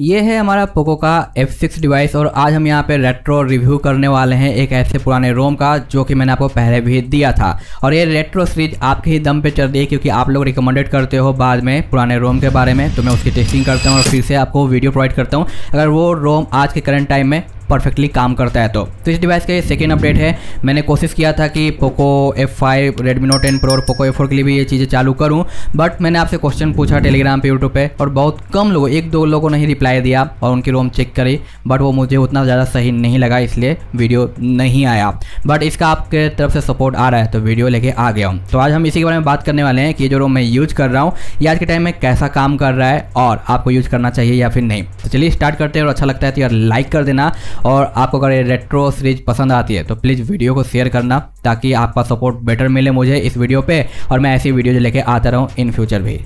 ये है हमारा पोको का F6 डिवाइस और आज हम यहाँ पे रेट्रो रिव्यू करने वाले हैं एक ऐसे पुराने रोम का जो कि मैंने आपको पहले भी दिया था और ये रेट्रो सीरीज आपके ही दम पे चल रही है क्योंकि आप लोग रिकमेंडेड करते हो बाद में पुराने रोम के बारे में तो मैं उसकी टेस्टिंग करता हूँ और फिर से आपको वीडियो प्रोवाइड करता हूँ अगर वो रोम आज के करंट टाइम में परफेक्टली काम करता है तो तो इस डिवाइस का ये सेकेंड अपडेट है मैंने कोशिश किया था कि Poco F five Redmi Note ten Pro और पोको एफ फोर के लिए भी ये चीज़ें चालू करूँ बट मैंने आपसे क्वेश्चन पूछा टेलीग्राम पर यूट्यूब पर और बहुत कम लोगों एक दो लोगों ने ही रिप्लाई दिया और उनकी रोम चेक करी बट वो मुझे उतना ज़्यादा सही नहीं लगा इसलिए वीडियो नहीं आया बट इसका आपके तरफ से सपोर्ट आ रहा है तो वीडियो लेके आ गया हूँ तो आज हम इसी के बारे में बात करने वाले हैं कि जो रोम मैं यूज कर रहा हूँ ये आज के टाइम में कैसा काम कर रहा है और आपको यूज करना चाहिए या फिर नहीं तो चलिए स्टार्ट करते हैं और अच्छा लगता है तो यार लाइक कर देना और आपको अगर ये रेट्रो सीरीज पसंद आती है तो प्लीज़ वीडियो को शेयर करना ताकि आपका सपोर्ट बेटर मिले मुझे इस वीडियो पे और मैं ऐसी वीडियो लेके आता रहूँ इन फ्यूचर भी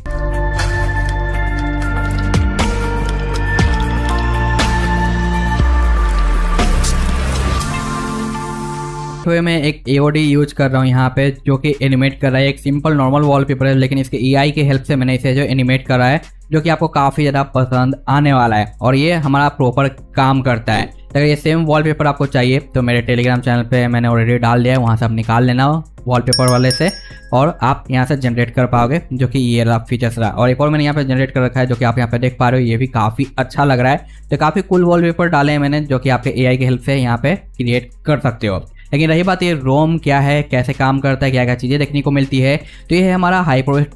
तो मैं एक एओडी यूज कर रहा हूँ यहाँ पे जो कि एनिमेट कर रहा है एक सिंपल नॉर्मल वॉलपेपर है लेकिन इसके ईआई के हेल्प से मैंने इसे जो एनिमेट करा है जो कि आपको काफ़ी ज़्यादा पसंद आने वाला है और ये हमारा प्रॉपर काम करता है तो अगर ये सेम वॉलपेपर आपको चाहिए तो मेरे टेलीग्राम चैनल पे मैंने ऑलरेडी डाल दिया है वहाँ से आप निकाल लेना वॉलपेपर वाले से और आप यहाँ से जनरेट कर पाओगे जो कि ये रहा फीचर्स रहा और एक और मैंने यहाँ पे जनरेट कर रखा है जो कि आप यहाँ पे देख पा रहे हो ये भी काफ़ी अच्छा लग रहा है तो काफ़ी कुल वॉलपेपर डाले हैं मैंने जो कि आपके ए की हेल्प से यहाँ पे क्रिएट कर सकते हो लेकिन रही बात ये रोम क्या है कैसे काम करता है क्या क्या चीज़ें देखने को मिलती है तो ये है हमारा हाई प्रोवेस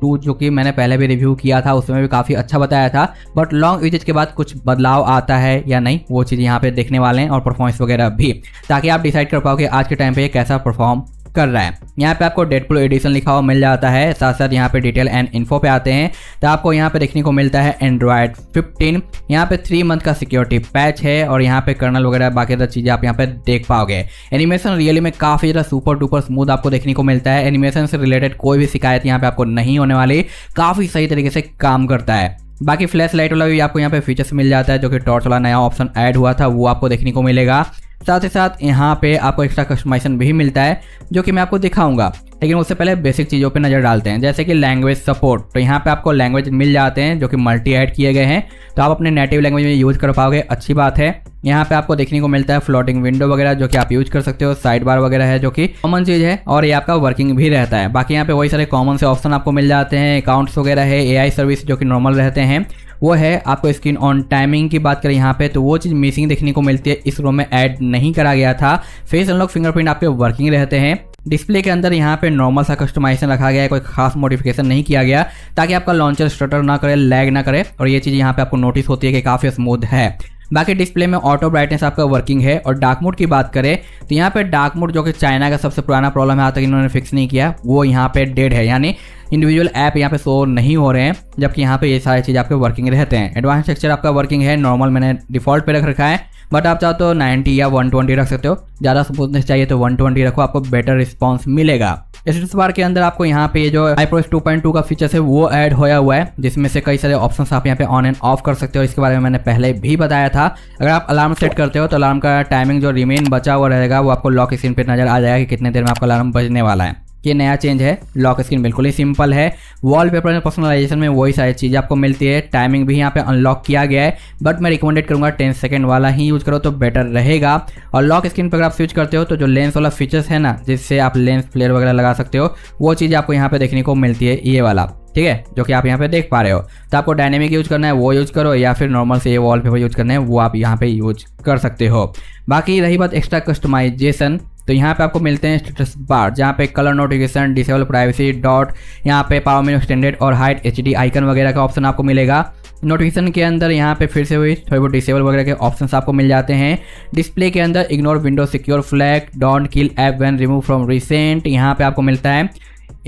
टू जो कि मैंने पहले भी रिव्यू किया था उसमें भी काफ़ी अच्छा बताया था बट लॉन्ग यूजेज के बाद कुछ बदलाव आता है या नहीं वो चीज़ यहाँ पर देखने वाले हैं और परफॉर्मेंस वगैरह भी ताकि आप डिसाइड कर पाओ कि आज के टाइम पर कैसा परफॉर्म कर रहा है यहाँ पे आपको डेडपुल एडिशन लिखा हुआ मिल जाता है साथ साथ यहाँ पे डिटेल एंड इन्फो पे आते हैं तो आपको यहाँ पे देखने को मिलता है एंड्रॉयड 15 यहाँ पे थ्री मंथ का सिक्योरिटी पैच है और यहाँ पे कर्नल वगैरह बाकी चीज़ें आप यहाँ पे देख पाओगे एनिमेशन रियली में काफ़ी ज़्यादा सुपर डुपर स्मूथ आपको देखने को मिलता है एनिमेशन से रिलेटेड कोई भी शिकायत यहाँ पे आपको नहीं होने वाली काफ़ी सही तरीके से काम करता है बाकी फ्लैश लाइट वाला भी आपको यहाँ पे फीचर्स मिल जाता है जो कि टॉर्च वाला नया ऑप्शन ऐड हुआ था वो आपको देखने को मिलेगा साथ ही साथ यहाँ पे आपको एक्स्ट्रा कस्टमाइजेशन भी मिलता है जो कि मैं आपको दिखाऊंगा लेकिन उससे पहले बेसिक चीज़ों पे नज़र डालते हैं जैसे कि लैंग्वेज सपोर्ट तो यहाँ पे आपको लैंग्वेज मिल जाते हैं जो कि मल्टी ऐड किए गए हैं तो आप अपने नेटिव लैंग्वेज में यूज़ कर पाओगे अच्छी बात है यहाँ पे आपको देखने को मिलता है फ्लोटिंग विंडो वगैरह जो कि आप यूज कर सकते हो साइड बार वगैरह है जो कि कॉमन चीज़ है और ये आपका वर्किंग भी रहता है बाकी यहाँ पे वही सारे कॉमन से ऑप्शन आपको मिल जाते हैं अकाउंट्स वगैरह है ए सर्विस जो कि नॉर्मल रहते हैं वो है आपको स्क्रीन ऑन टाइमिंग की बात करें यहाँ पे तो वो चीज़ मिसिंग देखने को मिलती है इस रोम में ऐड नहीं करा गया था फेस अनलॉक फिंगरप्रिंट आपके वर्किंग रहते हैं डिस्प्ले के अंदर यहाँ पे नॉर्मल सा कस्टमाइजेशन रखा गया है कोई खास मॉडिफिकेशन नहीं किया गया ताकि आपका लॉन्चर स्टटर ना करे लैग ना करे और ये चीज़ यहाँ पे आपको नोटिस होती है कि काफ़ी स्मूथ है बाकी डिस्प्ले में ऑटो ब्राइटनेस आपका वर्किंग है और डार्क मोड की बात करें तो यहाँ पे डार्क मोड जो कि चाइना का सबसे पुराना प्रॉब्लम है आज तक इन्होंने फिक्स नहीं किया वो यहाँ पे डेड है यानी इंडिविजुअल ऐप यहाँ पे शो नहीं हो रहे हैं जबकि यहाँ पे ये सारी चीज़ आपके वर्किंग रहते हैं एडवांस स्ट्रक्चर आपका वर्किंग है नॉर्मल मैंने डिफॉल्ट पे रख रखा है बट आप चाहो तो 90 या 120 रख सकते हो ज़्यादा स्मूथनेस चाहिए तो 120 रखो आपको बेटर रिस्पॉन्स मिलेगा इस बार के अंदर आपको यहाँ पे जो आईप्रोस 2.2 का फीचर्स है वो ऐड होया हुआ है जिसमें से कई सारे ऑप्शंस आप यहाँ पे ऑन एंड ऑफ कर सकते हो इसके बारे में मैंने पहले भी बताया था अगर आप अलार्म सेट करते हो तो अलार्म का टाइमिंग जो रिमेन बचा हुआ रहेगा वो आपको लॉक स्क्रीन पर नजर आ जाएगा कि कितने देर में आपका अलार्म बजने वाला है ये नया चेंज है लॉक स्क्रीन बिल्कुल ही सिंपल है वॉलपेपर में पर्सनलाइजेशन में वही सारी चीज़ें आपको मिलती है टाइमिंग भी यहाँ पे अनलॉक किया गया है बट मैं रिकमेंडेड करूँगा 10 सेकंड वाला ही यूज करो तो बेटर रहेगा और लॉक स्क्रीन पर अगर आप स्विच करते हो तो जो लेंस वाला फीचर्स है ना जिससे आप लेंस फ्लेयर वगैरह लगा सकते हो वो चीज़ आपको यहाँ पर देखने को मिलती है ये वाला ठीक है जो कि आप यहाँ पे देख पा रहे हो तो आपको डायनेमिक यूज करना है वो यूज करो या फिर नॉर्मल से ये वॉलपेपर यूज करना है वो आप यहाँ पे यूज कर सकते हो बाकी रही बात एक्स्ट्रा कस्टमाइजेशन तो यहाँ पे आपको मिलते हैं स्टेटस बार जहाँ पे colour notification disable privacy dot यहाँ पे पावर मेनू एक्सटेंडेड और हाइट एच आइकन वगैरह का ऑप्शन आपको मिलेगा नोटिफिकेशन के अंदर यहाँ पे फिर से वही थोड़े बहुत डिसेबल वगैरह के ऑप्शंस आपको मिल जाते हैं डिस्प्ले के अंदर ignore window secure flag don't kill app when remove from recent यहाँ पे आपको मिलता है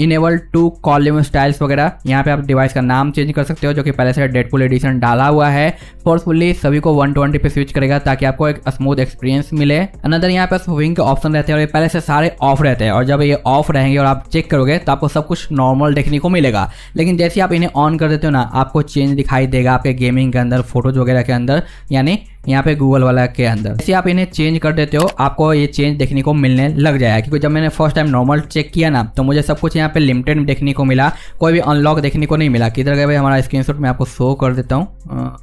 इनेबल टू कॉलम स्टाइल्स वगैरह यहाँ पे आप डिवाइस का नाम चेंज कर सकते हो जो कि पहले से डेडपुल एडिशन डाला हुआ है फोर्सफुली सभी को 120 पे स्विच करेगा ताकि आपको एक स्मूथ एक्सपीरियंस मिले अनदर यहाँ पे स्विंग के ऑप्शन रहते हैं और ये पहले से सारे ऑफ रहते हैं और जब ये ऑफ रहेंगे और आप चेक करोगे तो आपको सब कुछ नॉर्मल देखने को मिलेगा लेकिन जैसे आप इन्हें ऑन कर देते हो ना आपको चेंज दिखाई देगा आपके गेमिंग के अंदर फोटोज वगैरह के अंदर यानी यहाँ पे गूगल वाला के अंदर जैसे आप इन्हें चेंज कर देते हो आपको ये चेंज देखने को मिलने लग जाएगा क्योंकि जब मैंने फर्स्ट टाइम नॉर्मल चेक किया ना तो मुझे सब कुछ यहाँ पे लिमिटेड देखने को मिला कोई भी अनलॉक देखने को नहीं मिला किधर गए भाई हमारा शॉट मैं आपको शो कर देता हूँ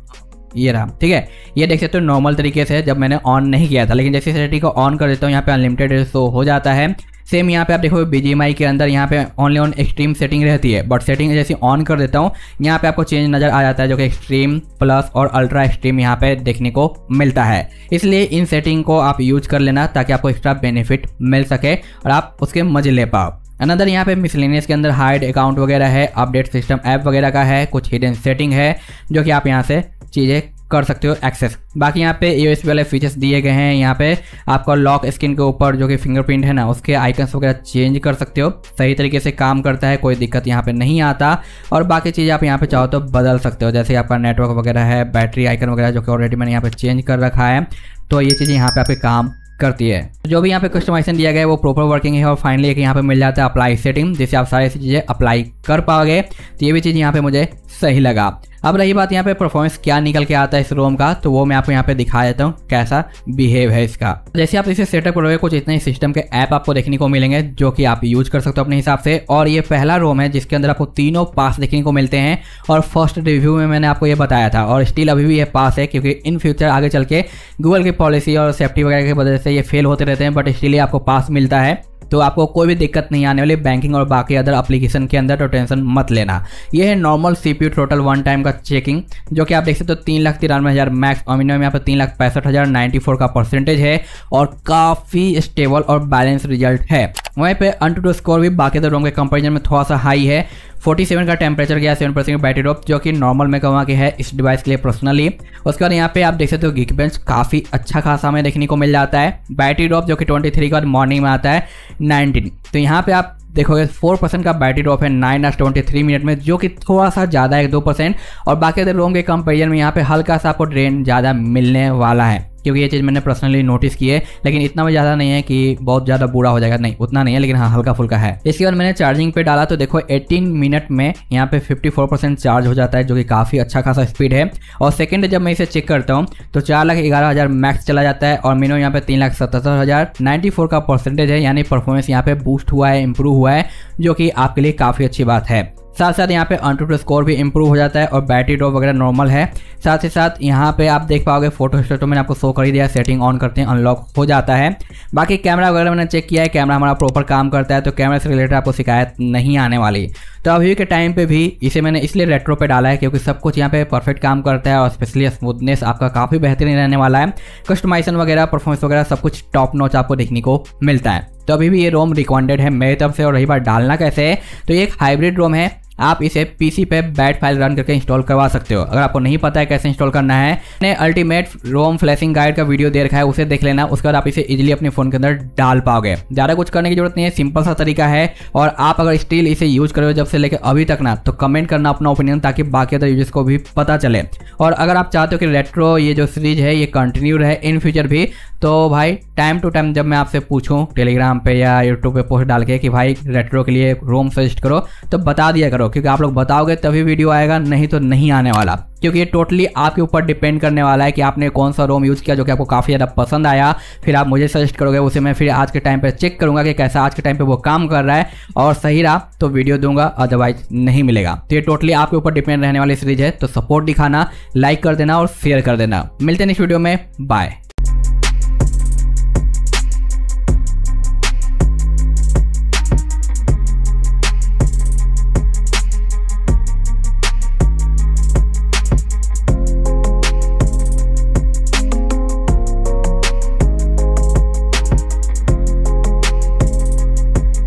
ये रहा ठीक है ये देख सकते हो नॉर्मल तरीके से जब मैंने ऑन नहीं किया था लेकिन जैसे सेटिंग को ऑन कर देता हूँ यहाँ पे अनलिमिटेड शो हो जाता है सेम यहाँ पे आप देखो बी के अंदर यहाँ पे ऑनली ऑन एक्सट्रीम सेटिंग रहती है बट सेटिंग जैसे ऑन कर देता हूँ यहाँ पे आपको चेंज नजर आ जाता है जो कि एक्सट्रीम प्लस और अल्ट्रा एक्सट्रीम यहाँ पे देखने को मिलता है इसलिए इन सेटिंग को आप यूज कर लेना ताकि आपको एक्स्ट्रा बेनिफिट मिल सके और आप उसके मजे ले पाओ अनदर यहाँ पे मिसलेनियस के अंदर हाइड अकाउंट वगैरह है अपडेट सिस्टम ऐप वगैरह का है कुछ हिडन सेटिंग है जो कि आप यहाँ से चीज़ें कर सकते हो एक्सेस बाकी यहाँ पे यू वाले फीचर्स दिए गए हैं यहाँ पे आपका लॉक स्क्रीन के ऊपर जो कि फिंगरप्रिंट है ना उसके आइकन्स वगैरह चेंज कर सकते हो सही तरीके से काम करता है कोई दिक्कत यहाँ पे नहीं आता और बाकी चीज़ आप यहाँ पे चाहो तो बदल सकते हो जैसे आपका नेटवर्क वगैरह है बैटरी आइकन वगैरह जो कि ऑलरेडी मैंने यहाँ पे चेंज कर रखा है तो ये चीज़ें यहाँ पर आपके काम करती है जो भी यहाँ पे कस्टमाइजेशन दिया गया है वो प्रॉपर वर्किंग है और फाइनली एक यहाँ पे मिल जाता है अप्लाई सेटिंग जिससे आप सारी चीज़ें अप्लाई कर पाओगे तो ये भी चीज़ यहाँ पे मुझे सही लगा अब रही बात यहाँ पे परफॉर्मेंस क्या निकल के आता है इस रोम का तो वो मैं आपको यहाँ पे दिखा देता हूँ कैसा बिहेव है इसका जैसे आप इसे सेटअप करोगे कुछ इतने सिस्टम के ऐप आपको देखने को मिलेंगे जो कि आप यूज कर सकते हो अपने हिसाब से और ये पहला रोम है जिसके अंदर आपको तीनों पास देखने को मिलते हैं और फर्स्ट रिव्यू में मैंने आपको ये बताया था और स्टिल अभी भी ये पास है क्योंकि इन फ्यूचर आगे चल के गूगल की पॉलिसी और सेफ्टी वगैरह की वजह से ये फेल होते रहते हैं बट स्टिल आपको पास मिलता है तो आपको कोई भी दिक्कत नहीं आने वाली बैंकिंग और बाकी अदर एप्लीकेशन के अंदर तो टेंशन मत लेना ये है normal CPU total one time का चेकिंग जो कि आप देख सकते हो तो तीन लाख तिरानवे हज़ार मैक्स और मिनिमम यहाँ पर तीन लाख पैंसठ हज़ार नाइन्टी फोर का परसेंटेज है और काफ़ी स्टेबल और बैलेंस रिजल्ट है वहीं पर टू स्कोर भी बाकी अदर रोम के कंपेरिजन में थोड़ा सा हाई है 47 का टेम्परेचर गया सेवन परसेंट बैटरी ड्रॉप जो कि नॉर्मल में कमा के है इस डिवाइस के लिए पर्सनली उसके बाद यहाँ पे आप देख सकते हो गिक बेंच काफ़ी अच्छा खासा हमें देखने को मिल जाता है बैटरी ड्रॉप जो कि 23 का मॉर्निंग में आता है 19 तो यहाँ पे आप देखोगे फोर परसेंट का बैटरी ड्रॉप है nine hours twenty three minute में जो कि थोड़ा सा ज़्यादा है दो परसेंट और बाकी अदर लोगों के कंपेरिजन में यहाँ पे हल्का सा आपको ड्रेन ज़्यादा मिलने वाला है क्योंकि ये चीज़ मैंने पर्सनली नोटिस की है लेकिन इतना भी ज़्यादा नहीं है कि बहुत ज़्यादा बुरा हो जाएगा नहीं उतना नहीं है लेकिन हाँ हल्का फुल्का है इसके बाद मैंने चार्जिंग पे डाला तो देखो 18 मिनट में यहाँ पे 54 परसेंट चार्ज हो जाता है जो कि काफ़ी अच्छा खासा स्पीड है और सेकंड जब मैं इसे चेक करता हूँ तो चार लाख ग्यारह हज़ार मैक्स चला जाता है और मिनिमम यहाँ पे तीन लाख सतहत्तर हज़ार नाइन्टी फोर का परसेंटेज है यानी परफॉर्मेंस यहाँ पे बूस्ट हुआ है इंप्रूव हुआ है जो कि आपके लिए काफ़ी अच्छी बात है साथ साथ यहाँ पे अंटूटू स्कोर भी इम्प्रूव हो जाता है और बैटरी ड्रॉप वगैरह नॉर्मल है साथ ही साथ यहाँ पे आप देख पाओगे फोटो स्टेटो तो मैंने आपको शो कर ही दिया सेटिंग ऑन करते हैं अनलॉक हो जाता है बाकी कैमरा वगैरह मैंने चेक किया है कैमरा हमारा प्रॉपर काम करता है तो कैमरा से रिलेटेड आपको शिकायत नहीं आने वाली तो अभी के टाइम पर भी इसे मैंने इसलिए रेट्रो पर डाला है क्योंकि सब कुछ यहाँ पे परफेक्ट काम करता है और स्पेशली स्मूथनेस आपका काफ़ी बेहतरीन रहने वाला है कस्टमाइजेशन वगैरह परफॉर्मेंस वगैरह सब कुछ टॉप नॉच आपको देखने को मिलता है तो अभी भी ये रोम रिकॉन्डेड है मेरी तरफ से और रही बात डालना कैसे है तो ये एक हाइब्रिड रोम है आप इसे पीसी पे बैट फाइल रन करके इंस्टॉल करवा सकते हो अगर आपको नहीं पता है कैसे इंस्टॉल करना है मैंने अल्टीमेट रोम फ्लैशिंग गाइड का वीडियो दे रखा है उसे देख लेना उसके बाद आप इसे इजिली अपने फोन के अंदर डाल पाओगे ज़्यादा कुछ करने की जरूरत नहीं है सिंपल सा तरीका है और आप अगर स्टिल इसे यूज करो जब से लेकर अभी तक ना तो कमेंट करना अपना ओपिनियन ताकि बाकी अदर यूजर्स को भी पता चले और अगर आप चाहते हो कि रेट्रो ये जो सीरीज है ये कंटिन्यू रहे इन फ्यूचर भी तो भाई टाइम टू टाइम जब मैं आपसे पूछूँ टेलीग्राम पे या यूट्यूब पे पोस्ट डाल के कि भाई रेट्रो के लिए रोम सजेस्ट करो तो बता दिया करो करो क्योंकि आप लोग बताओगे तभी वीडियो आएगा नहीं तो नहीं आने वाला क्योंकि ये टोटली आपके ऊपर डिपेंड करने वाला है कि आपने कौन सा रोम यूज़ किया जो कि आपको काफ़ी ज़्यादा पसंद आया फिर आप मुझे सजेस्ट करोगे उसे मैं फिर आज के टाइम पर चेक करूंगा कि कैसा आज के टाइम पर वो काम कर रहा है और सही रहा तो वीडियो दूंगा अदरवाइज नहीं मिलेगा तो ये टोटली आपके ऊपर डिपेंड रहने वाली सीरीज है तो सपोर्ट दिखाना लाइक कर देना और शेयर कर देना मिलते हैं नेक्स्ट वीडियो में बाय